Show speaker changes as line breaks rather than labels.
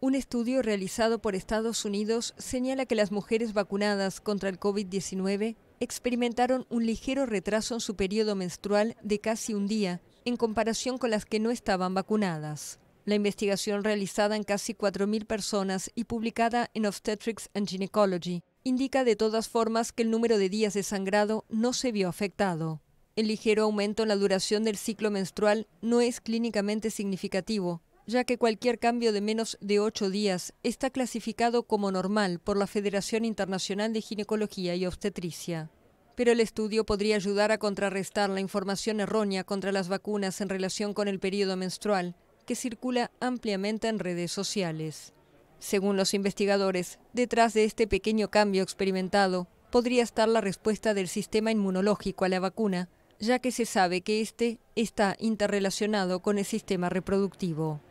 Un estudio realizado por Estados Unidos señala que las mujeres vacunadas contra el COVID-19 experimentaron un ligero retraso en su periodo menstrual de casi un día en comparación con las que no estaban vacunadas. La investigación realizada en casi 4.000 personas y publicada en Obstetrics and Gynecology indica de todas formas que el número de días de sangrado no se vio afectado. El ligero aumento en la duración del ciclo menstrual no es clínicamente significativo, ya que cualquier cambio de menos de ocho días está clasificado como normal por la Federación Internacional de Ginecología y Obstetricia. Pero el estudio podría ayudar a contrarrestar la información errónea contra las vacunas en relación con el periodo menstrual, que circula ampliamente en redes sociales. Según los investigadores, detrás de este pequeño cambio experimentado podría estar la respuesta del sistema inmunológico a la vacuna, ya que se sabe que este está interrelacionado con el sistema reproductivo.